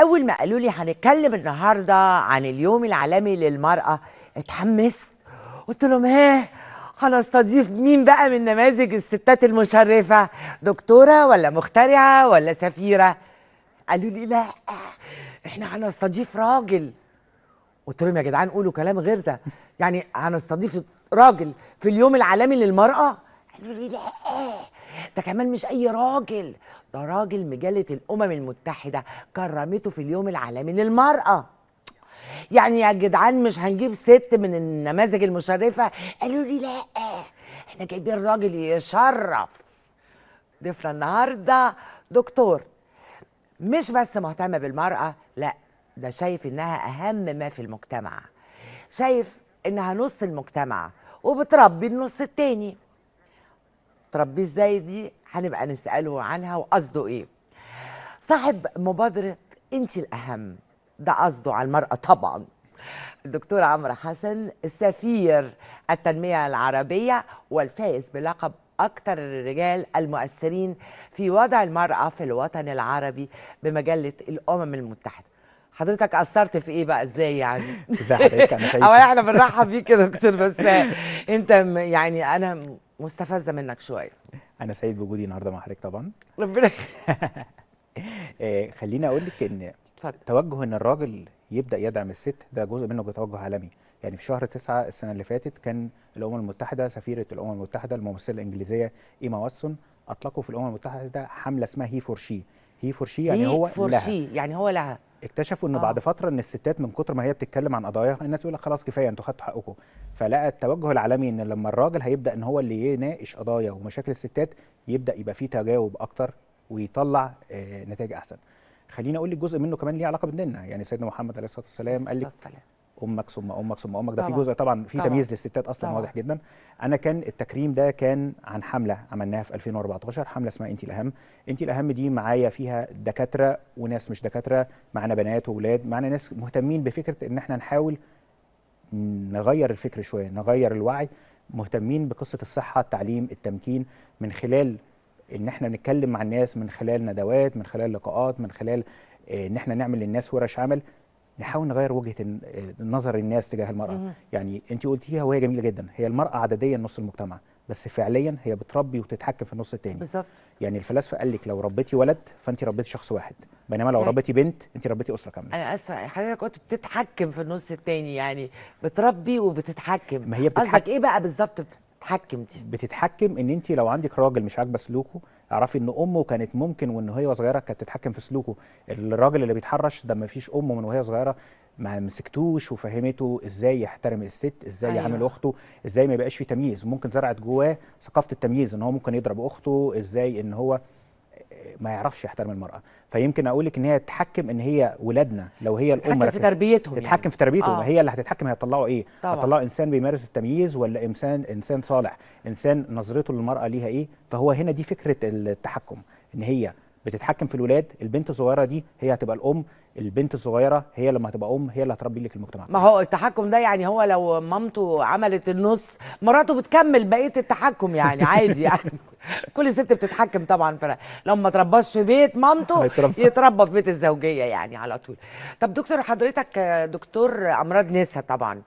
اول ما قالوا لي هنتكلم النهارده عن اليوم العالمي للمراه اتحمست قلت لهم ها إيه، هنستضيف مين بقى من نماذج الستات المشرفه دكتوره ولا مخترعه ولا سفيره قالوا لي لا احنا هنستضيف راجل قلت لهم يا جدعان قولوا كلام غير ده يعني هنستضيف راجل في اليوم العالمي للمراه قالوا لي لا ده كمان مش أي راجل ده راجل مجلة الأمم المتحدة كرمته في اليوم العالمي للمرأة يعني يا جدعان مش هنجيب ست من النماذج المشرفة قالوا لي لا احنا جايبين راجل يشرف ضيفنا النهارده دكتور مش بس مهتمة بالمرأة لا ده شايف انها اهم ما في المجتمع شايف انها نص المجتمع وبتربي النص التاني تربيه ازاي دي هنبقى نساله عنها وقصده ايه صاحب مبادره انت الاهم ده قصده على المراه طبعا الدكتور عمرو حسن السفير التنميه العربيه والفائز بلقب أكثر الرجال المؤثرين في وضع المرأة في الوطن العربي بمجلة الأمم المتحدة حضرتك أثرت في إيه بقى إزاي يعني؟ إزاي حضرتك أنا إحنا بنرحب بيك يا دكتور بس أنت يعني أنا مستفزه منك شويه انا سعيد بوجودي النهارده مع حضرتك طبعا ربنا آه، خليني اقول لك ان فضل. توجه ان الراجل يبدا يدعم الست ده جزء منه توجه عالمي يعني في شهر تسعة السنه اللي فاتت كان الامم المتحده سفيره الامم المتحده الممثله الانجليزيه ايما واتسون اطلقوا في الامم المتحده حمله اسمها هي فور شي هي فور شي يعني هو فور لها شي يعني هو لها اكتشفوا ان آه. بعد فتره ان الستات من كتر ما هي بتتكلم عن قضاياها الناس يقول لك خلاص كفايه انتوا خدتوا حقكم فلقى التوجه العالمي ان لما الراجل هيبدا ان هو اللي يناقش قضايا ومشاكل الستات يبدا يبقى فيه تجاوب اكتر ويطلع آه، نتائج احسن خليني اقول لك جزء منه كمان ليه علاقه بديننا يعني سيدنا محمد عليه الصلاه والسلام قال لك امك ثم امك ثم امك ده في جزء طبعا في تمييز للستات اصلا طبعًا. واضح جدا انا كان التكريم ده كان عن حمله عملناها في 2014 حمله اسمها انت الاهم انت الاهم دي معايا فيها دكاتره وناس مش دكاتره معانا بنات واولاد معانا ناس مهتمين بفكره ان احنا نحاول نغير الفكر شويه نغير الوعي مهتمين بقصه الصحه التعليم التمكين من خلال ان احنا نتكلم مع الناس من خلال ندوات من خلال لقاءات من خلال آه، ان احنا نعمل للناس ورش عمل نحاول نغير وجهه نظر الناس تجاه المراه مم. يعني انت قلتيها وهي جميله جدا هي المراه عدديا نص المجتمع بس فعليا هي بتربي وتتحكم في النص الثاني بالظبط يعني الفلاسفه قال لك لو ربيتي ولد فانت ربيتي شخص واحد بينما لو يعني ربيتي بنت انت ربيتي اسره كامله انا اسفه حضرتك قلت بتتحكم في النص الثاني يعني بتربي وبتتحكم ما هي بتتحكم ايه بقى بالظبط بتتحكم دي بتتحكم ان انت لو عندك راجل مش عاجبه سلوكه اعرفي ان امه كانت ممكن وان هي صغيره كانت تتحكم في سلوكه الراجل اللي بيتحرش ده ما فيش امه من وهي صغيره ما مسكتوش وفهمته ازاي يحترم الست ازاي أيوة. يعامل اخته ازاي ما يبقاش في تمييز ممكن زرعت جواه ثقافه التمييز ان هو ممكن يضرب اخته ازاي ان هو ما يعرفش يحترم المراه فيمكن اقول لك ان هي تتحكم ان هي ولادنا لو هي الام تتحكم في تربيتهم يعني. تتحكم يعني. في تربيتهم آه. هي اللي هتتحكم هيطلعوا ايه طبعا. هتطلعوا انسان بيمارس التمييز ولا انسان انسان صالح انسان نظرته للمراه ليها ايه فهو هنا دي فكره التحكم ان هي بتتحكم في الولاد البنت الصغيره دي هي هتبقى الام البنت الصغيره هي لما هتبقى ام هي اللي هتربي لك المجتمع ما هو التحكم ده يعني هو لو مامته عملت النص مراته بتكمل بقيه التحكم يعني عادي يعني كل ست بتتحكم طبعا في لو ما ترباش في بيت مامته يتربى في بيت الزوجيه يعني على طول طب دكتور حضرتك دكتور امراض نسا طبعا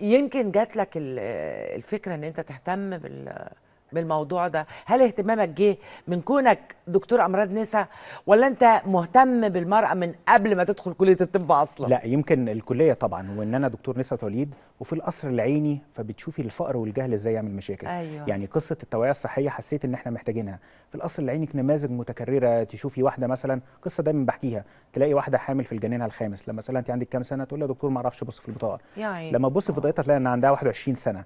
يمكن جات لك الفكره ان انت تهتم بال بالموضوع ده هل اهتمامك جه من كونك دكتور امراض نساء ولا انت مهتم بالمراه من قبل ما تدخل كليه الطب اصلا لا يمكن الكليه طبعا وان انا دكتور نساء توليد وفي القصر العيني فبتشوفي الفقر والجهل ازاي يعمل مشاكل أيوة. يعني قصه التوعيه الصحيه حسيت ان احنا محتاجينها في القصر العيني نماذج متكرره تشوفي واحده مثلا قصه دايما بحكيها تلاقي واحده حامل في الجنينها الخامس لما مثلا انت عندك كام سنه تقول لي يا دكتور ما اعرفش بص في البطاقه يعني لما تبص في آه. بطاقتها تلاقي ان عندها 21 سنه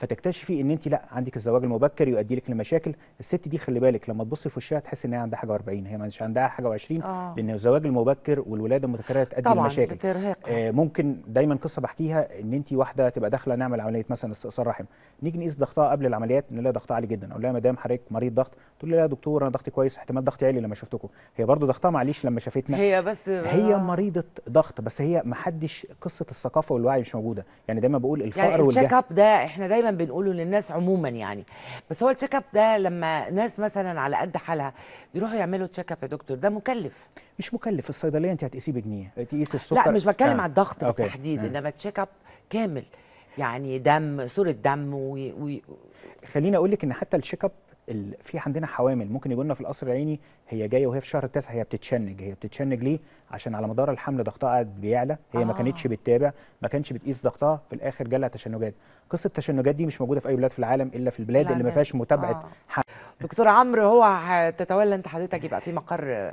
فتكتشفي ان انت لا عندك الزواج المبكر يؤدي لك لمشاكل الست دي خلي بالك لما تبصي في وشها تحس ان هي عندها حاجه 40 هي مش عندها حاجه و20 آه. لان الزواج المبكر والولاده المتكرره تؤدي لمشاكل طبعا آه ممكن دايما قصه بحكيها ان انت واحده تبقى داخله نعمل عمليه مثلا استئصال رحم نيجي نقيس ضغطها قبل العمليات نلاقي ضغطها عالي جدا اقول لها مدام حضرتك مريض ضغط تقول لي لا يا دكتور انا ضغطي كويس احتمال ضغطي عالي لما شفتكم هي برضو ضغطها معليش لما شافتنا هي بس هي آه. مريضه ضغط بس هي ما حدش قصه الثقافه والوعي مش موجوده يعني دايما بقول الفقر يعني التشيك اب ده احنا دايما بنقوله للناس عموما يعني بس هو التشيك اب ده لما ناس مثلا على قد حالها بيروحوا يعملوا تشيك اب يا دكتور ده مكلف مش مكلف الصيدليه انت هتقيسيه بجنيه تقيس السكر لا مش بتكلم آه. على الضغط بالتحديد آه. انما تشيك اب كامل يعني دم صوره دم و... و... خليني اقول لك ان حتى الشيك اب في عندنا حوامل ممكن يجوا لنا في القصر العيني هي جايه وهي في شهر التاسع هي بتتشنج هي بتتشنج ليه؟ عشان على مدار الحمل ضغطها قاعد بيعلى هي آه. ما كانتش آه. بتتابع ما كانش بتقيس ضغطها في الاخر جالها تشنجات قصه التشنجات دي مش موجوده في اي بلاد في العالم الا في البلاد اللي ما فيهاش متابعه آه. حمل دكتور عمرو هو هتتولى انت حضرتك يبقى في مقر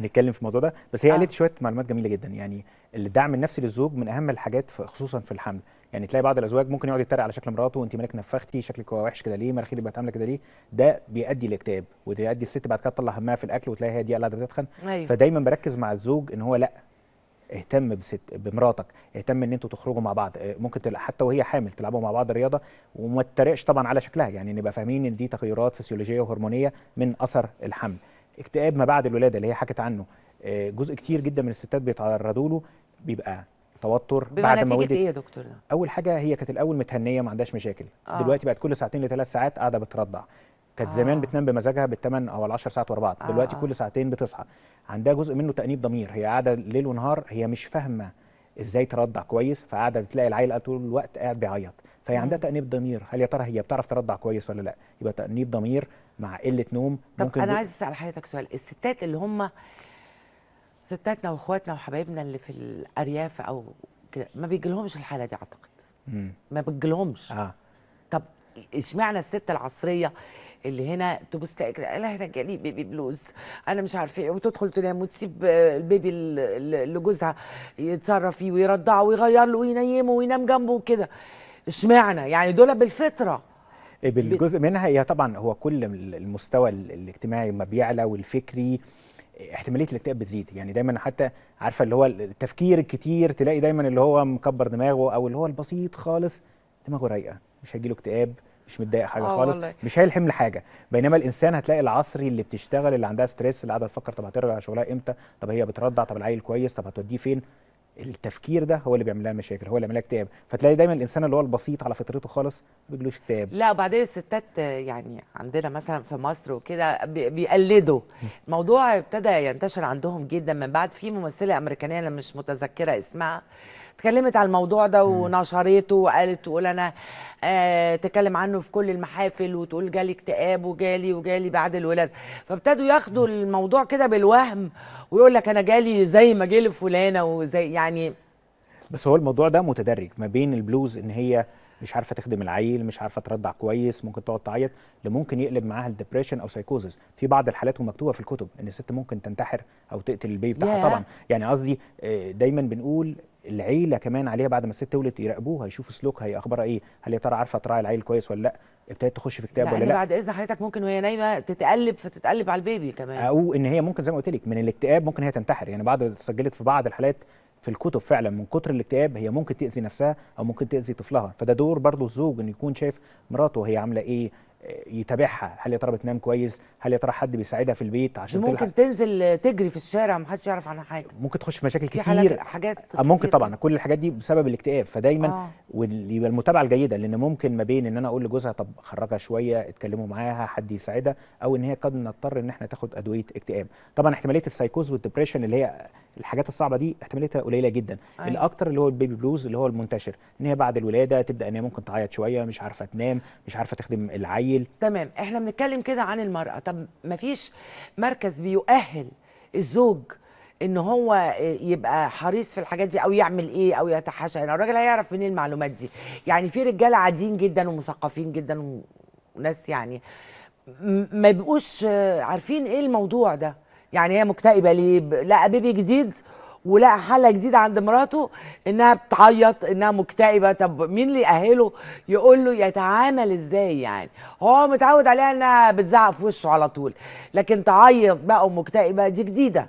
نتكلم في الموضوع ده بس هي آه. قالت شويه معلومات جميله جدا يعني الدعم النفسي للزوج من اهم الحاجات خصوصا في الحمل يعني تلاقي بعض الازواج ممكن يقعد يتريق على شكل مراته وانت مالك نفختي شكلك وحش كده ليه مناخيرك بقت عامله كده ليه ده بيؤدي لاكتئاب وبيؤدي الست بعد كده تطلع همها في الاكل وتلاقي هي دي قاعده بتتخن أيوه. فدايما بركز مع الزوج ان هو لا اهتم بست بمراتك اهتم ان انتوا تخرجوا مع بعض آه، ممكن تلع... حتى وهي حامل تلعبوا مع بعض رياضه وما تتريقش طبعا على شكلها يعني نبقى فاهمين ان دي تغيرات فسيولوجيه وهرمونيه من اثر الحمل اكتئاب ما بعد الولاده اللي هي حكت عنه آه، جزء كتير جدا من الستات بيتعرضوا له بيبقى توتر بعد ما ولدت ايه يا دكتور ده؟ اول حاجه هي كانت الاول متهنيه ما عندهاش مشاكل آه. دلوقتي بقت كل ساعتين لثلاث ساعات قاعده بترضع كانت آه. زمان بتنام بمزاجها بالثمان او العشر ساعات ورا بعض آه. دلوقتي كل ساعتين بتصحى عندها جزء منه تانيب ضمير هي قاعده ليل ونهار هي مش فاهمه ازاي ترضع كويس فقاعده بتلاقي العيل طول الوقت قاعد بيعيط فهي عندها تأنيب ضمير هل يا ترى هي بتعرف ترضع كويس ولا لا يبقى تأنيب ضمير مع قلة نوم طب ممكن أنا عايز أسأل حضرتك سؤال الستات اللي هم ستاتنا واخواتنا وحبايبنا اللي في الأرياف أو كده ما بيجيلهمش الحالة دي أعتقد مم. ما بتجيلهمش آه. طب اشمعنى الست العصريه اللي هنا تبص تلاقي كده لا هنا جالي بيبي بلوز انا مش عارفه ايه وتدخل تنام وتسيب البيبي لجوزها يتصرف فيه ويرضعه ويغير له وينيمه وينام جنبه وكده اشمعنى يعني دول بالفطره إيه، بالجزء منها هي طبعا هو كل المستوى الاجتماعي ما بيعلى والفكري إيه، احتماليه الاكتئاب بتزيد يعني دايما حتى عارفه اللي هو التفكير الكتير تلاقي دايما اللي هو مكبر دماغه او اللي هو البسيط خالص دماغه رايقه مش هيجيله اكتئاب مش متضايق حاجه آه، خالص والله. مش هيلحم لحاجه بينما الانسان هتلاقي العصري اللي بتشتغل اللي عندها ستريس اللي قاعده تفكر طب هترجع شغلها امتى طب هي بترضع طب العيل كويس طب هتوديه فين التفكير ده هو اللي بيعمل لها مشاكل هو اللي بيعمل لها اكتئاب فتلاقي دايما الانسان اللي هو البسيط على فطرته خالص ما بيجيلوش اكتئاب لا وبعدين الستات يعني عندنا مثلا في مصر وكده بيقلدوا الموضوع ابتدى ينتشر عندهم جدا من بعد في ممثله امريكانيه انا مش متذكره اسمها اتكلمت على الموضوع ده ونشرته وقالت تقول انا آه، تكلم عنه في كل المحافل وتقول جالي اكتئاب وجالي وجالي بعد الولاده فابتدوا ياخدوا الموضوع كده بالوهم ويقول لك انا جالي زي ما جالي فلانه وزي يعني بس هو الموضوع ده متدرج ما بين البلوز ان هي مش عارفه تخدم العيل مش عارفه ترضع كويس ممكن تقعد تعيط اللي ممكن يقلب معاها الدبريشن او سايكوزس في بعض الحالات ومكتوبه في الكتب ان الست ممكن تنتحر او تقتل البيبي بتاعها yeah. طبعا يعني قصدي آه، دايما بنقول العيله كمان عليها بعد ما الست تولد يراقبوها يشوفوا سلوكها هي اخبارها ايه هل يا ترى عارفه تراعي العيل كويس ولا لا ابتدت تخش في كتاب ولا يعني لا بعد اذن حضرتك ممكن وهي نايمه تتقلب فتتقلب على البيبي كمان او ان هي ممكن زي ما قلت لك من الاكتئاب ممكن هي تنتحر يعني بعد سجلت في بعض الحالات في الكتب فعلا من كتر الاكتئاب هي ممكن تاذي نفسها او ممكن تاذي طفلها فده دور برضه الزوج انه يكون شايف مراته وهي عامله ايه آه، يتابعها هل يا ترى بتنام كويس هل يا ترى حد بيساعدها في البيت عشان ممكن تلحق. تنزل تجري في الشارع ما حدش يعرف عنها حاجه ممكن تخش في مشاكل في كتير حاجات آه، كتير ممكن طبعا كل الحاجات دي بسبب الاكتئاب فدايما آه. ويبقى المتابعه الجيده لان ممكن ما بين ان انا اقول لجوزها طب خرجها شويه اتكلموا معاها حد يساعدها او ان هي قد نضطر ان احنا تاخد ادويه اكتئاب طبعا احتماليه السايكوز والدبريشن اللي هي الحاجات الصعبه دي احتماليتها قليله جدا أيوة. الاكتر اللي هو البيبي بلوز اللي هو المنتشر ان هي بعد الولاده تبدا ان هي ممكن تعيط شويه مش عارفه تنام مش عارفه تخدم العيل تمام احنا بنتكلم كده عن المراه طب مفيش مركز بيؤهل الزوج ان هو يبقى حريص في الحاجات دي او يعمل ايه او يتحاشى يعني الراجل هيعرف منين المعلومات دي يعني في رجاله عاديين جدا ومثقفين جدا وناس يعني ما بيبقوش عارفين ايه الموضوع ده يعني هي مكتئبه ليه لقى بيبي جديد ولقى حاله جديده عند مراته انها بتعيط انها مكتئبه طب مين اللي يأهله يقول له يتعامل ازاي يعني هو متعود عليها انها بتزعق في وشه على طول لكن تعيط بقى ومكتئبه دي جديده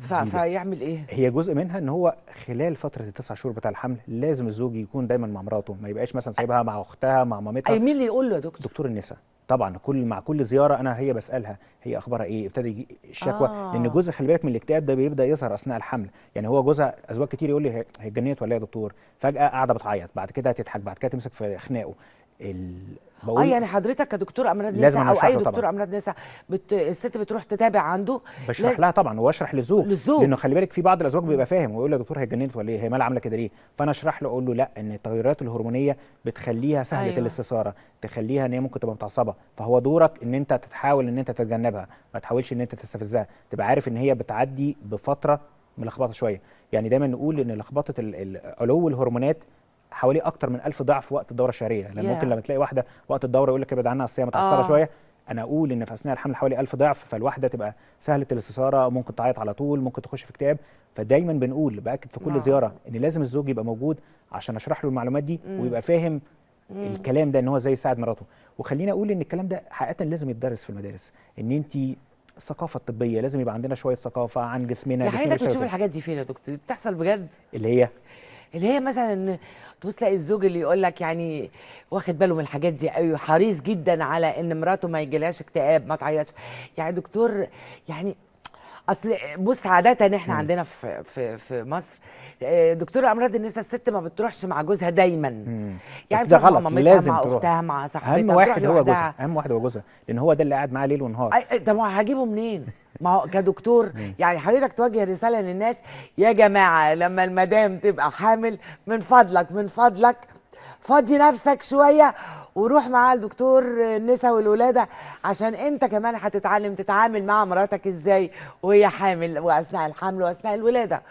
فيعمل ايه؟ هي جزء منها ان هو خلال فتره التسع شهور بتاع الحمل لازم الزوج يكون دايما مع مراته ما يبقاش مثلا سايبها مع اختها مع مامتها اي مين اللي يقول له يا دكتور؟ دكتور النساء طبعا كل مع كل زياره انا هي بسالها هي اخبارها ايه ابتدى الشكوى آه. لان جزء خلي بالك من الاكتئاب ده بيبدا يظهر اثناء الحمل يعني هو جوزها ازواج كتير يقول لي هي اتجننت ولا يا دكتور فجاه قاعده بتعيط بعد كده هتضحك بعد كده تمسك في خناقه اه يعني حضرتك كدكتور امراض نساء او اي دكتور امراض نساء بت... الست بتروح تتابع عنده بشرح لاز... لها طبعا واشرح للزوج للزوج لانه خلي بالك في بعض الازواج بيبقى فاهم ويقول يا دكتور هي اتجننت ولا ايه هي مالها عامله كده ليه فانا اشرح له اقول له لا ان التغيرات الهرمونيه بتخليها سهله أيوة. الاستثاره تخليها ان هي ممكن تبقى متعصبه فهو دورك ان انت تحاول ان انت تتجنبها ما تحاولش ان انت تستفزها تبقى عارف ان هي بتعدي بفتره ملخبطه شويه يعني دايما نقول ان لخبطه علو الهرمونات حواليه اكتر من 1000 ضعف وقت الدوره الشهريه لان يعني yeah. ممكن لما تلاقي واحده وقت الدوره يقول لك ابعد عنها اصل هي متعصبه آه. شويه انا اقول ان في اثناء الحمل حوالي 1000 ضعف فالواحده تبقى سهله الاستثاره ممكن تعيط على طول ممكن تخش في اكتئاب فدايما بنقول باكد في كل نعم. زياره ان لازم الزوج يبقى موجود عشان اشرح له المعلومات دي ويبقى فاهم mm. الكلام ده ان هو ازاي يساعد مراته وخلينا اقول ان الكلام ده حقيقه لازم يتدرس في المدارس ان انت الثقافه الطبيه لازم يبقى عندنا شويه ثقافه عن جسمنا حضرتك بتشوف الحاجات دي فين يا دكتور بتحصل بجد اللي هي اللي هي مثلا تبص تلاقي الزوج اللي يقول لك يعني واخد باله من الحاجات دي قوي وحريص جدا على ان مراته ما يجيلهاش اكتئاب ما تعيطش يعني دكتور يعني اصل بص عاده احنا عندنا في في في مصر دكتور امراض النساء الست ما بتروحش مع جوزها دايما يعني بس ده غلط مع لازم مع تروح. اختها مع صاحبتها اهم واحد هو جوزها اهم واحد هو جوزها لان هو ده اللي قاعد معاه ليل ونهار طب هجيبه منين ما هو كدكتور يعني حضرتك توجه رساله للناس يا جماعه لما المدام تبقى حامل من فضلك من فضلك فضي نفسك شويه وروح معاها لدكتور النساء والولاده عشان انت كمان هتتعلم تتعامل مع مراتك ازاي وهي حامل واثناء الحمل واثناء الولاده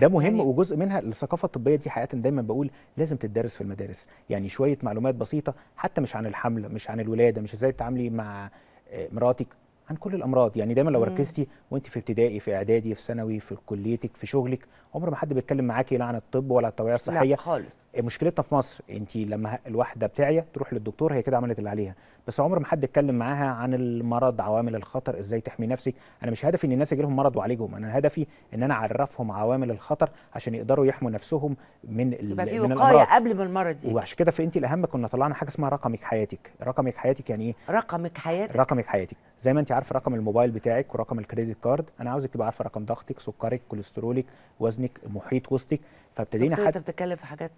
ده مهم يعني وجزء منها الثقافه الطبيه دي حقيقه دايما بقول لازم تدرس في المدارس يعني شويه معلومات بسيطه حتى مش عن الحمل مش عن الولاده مش ازاي تتعاملي مع آه، مراتك عن كل الامراض يعني دايما لو ركزتي وانت في ابتدائي في اعدادي في ثانوي في كليتك في شغلك عمر ما حد بيتكلم معاكي لا عن الطب ولا التوعيه الصحيه لا خالص آه، مشكلتنا في مصر انت لما الواحده بتعيا تروح للدكتور هي كده عملت اللي عليها بس عمر ما حد اتكلم معاها عن المرض عوامل الخطر ازاي تحمي نفسك انا مش هدفي ان الناس يجي لهم مرض واعالجهم انا هدفي ان انا اعرفهم عوامل الخطر عشان يقدروا يحموا نفسهم من يبقى في وقايه قبل ما المرض يجي وعشان كده في الاهم كنا طلعنا حاجه اسمها رقمك حياتك رقمك حياتك يعني ايه رقمك حياتك رقمك حياتك زي ما انت عارف رقم الموبايل بتاعك ورقم الكريدت كارد انا عاوزك تبقى عارفه رقم ضغطك سكرك كوليسترولك وزنك محيط وسطك فابتدينا حتى انت بتتكلم في حاجات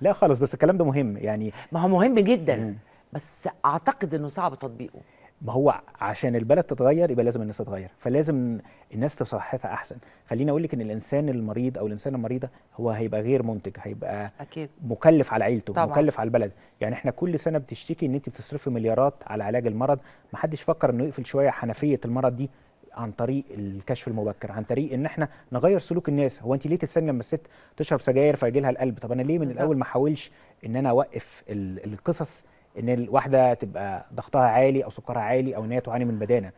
لا خالص بس الكلام ده مهم يعني ما هو مهم جدا مم. بس اعتقد انه صعب تطبيقه ما هو عشان البلد تتغير يبقى لازم الناس تتغير فلازم الناس صحتها احسن خليني اقول لك ان الانسان المريض او الانسان المريضه هو هيبقى غير منتج هيبقى أكيد. مكلف على عيلته طبعا. مكلف على البلد يعني احنا كل سنه بتشتكي ان انت بتصرفي مليارات على علاج المرض ما حدش فكر انه يقفل شويه حنفيه المرض دي عن طريق الكشف المبكر عن طريق ان احنا نغير سلوك الناس هو انت ليه تتسنى لما الست تشرب سجاير فيجي لها القلب طب انا ليه من بالزبط. الاول ما احاولش ان انا اوقف القصص ان الواحده تبقى ضغطها عالي او سكرها عالي او ان هي تعاني من بدانه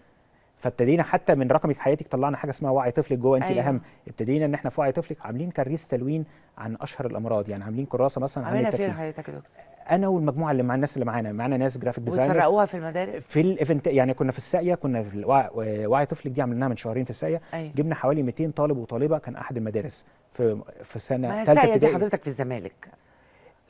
فابتدينا حتى من رقمك حياتك طلعنا حاجه اسمها وعي طفلك جوه انت أيوة. الاهم ابتدينا ان احنا في وعي طفلك عاملين كريس تلوين عن اشهر الامراض يعني عاملين كراسه مثلا عاملينها فين حضرتك يا دكتور انا والمجموعه اللي مع الناس اللي معانا معانا ناس جرافيك ديزاينر وتسرقوها في المدارس في الايفنت يعني كنا في الساقيه كنا في الوع... وعي طفلك دي عملناها من شهرين في الساقيه أيوة. جبنا حوالي 200 طالب وطالبه كان احد المدارس في في سنه ثالثه ابتدائي دي حضرتك في الزمالك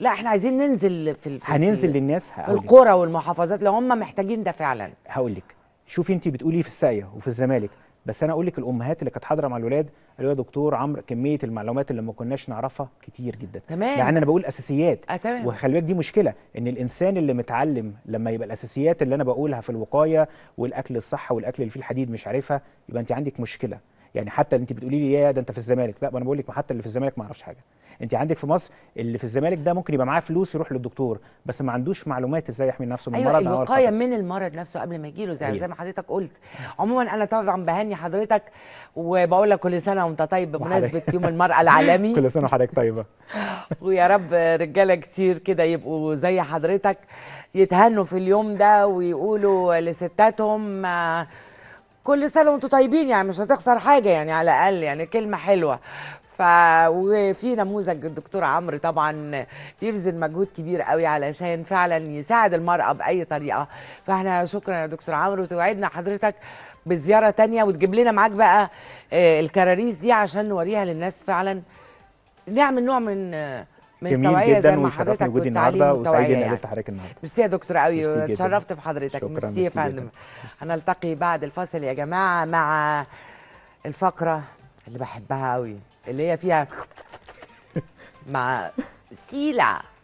لا احنا عايزين ننزل في, في هننزل للناس في القرى والمحافظات لو هم محتاجين ده فعلا هقول لك شوفي انت بتقولي في الساقيه وفي الزمالك بس انا اقول لك الامهات اللي كانت حاضره مع الولاد قالوا يا دكتور عمرو كميه المعلومات اللي ما كناش نعرفها كتير جدا تمام يعني انا بقول اساسيات آه تمام وخلي بالك دي مشكله ان الانسان اللي متعلم لما يبقى الاساسيات اللي انا بقولها في الوقايه والاكل الصح والاكل اللي فيه الحديد مش عارفها يبقى انت عندك مشكله يعني حتى انت بتقولي لي يا ده انت في الزمالك لا ما انا بقول لك حتى اللي في الزمالك ما يعرفش حاجه انت عندك في مصر اللي في الزمالك ده ممكن يبقى معاه فلوس يروح للدكتور بس ما عندوش معلومات ازاي يحمي نفسه من أيوة المرض الوقايه من المرض نفسه قبل ما يجيله زي, زي ما حضرتك قلت عموما انا طبعا بهني حضرتك وبقول لك كل سنه وانت طيب بمناسبه يوم المراه العالمي كل سنه وحضرتك طيبه ويا رب رجاله كتير كده يبقوا زي حضرتك يتهنوا في اليوم ده ويقولوا لستاتهم آه، كل سنه وانتم طيبين يعني مش هتخسر حاجه يعني على الاقل يعني كلمه حلوه ف وفي نموذج الدكتور عمرو طبعا بيبذل مجهود كبير قوي علشان فعلا يساعد المراه باي طريقه فاحنا شكرا يا دكتور عمرو وتوعدنا حضرتك بزياره تانية وتجيب لنا معاك بقى آه، الكراريس دي عشان نوريها للناس فعلا نعمل نوع من آه، جميل جدا وشرفني وجودي النهارده وسعيد اني قابلت يعني. حضرتك النهارده ميرسي يا دكتور قوي وتشرفت بحضرتك ميرسي يا فندم هنلتقي بعد الفاصل يا جماعه مع الفقره اللي بحبها قوي اللي هي فيها مع سيلا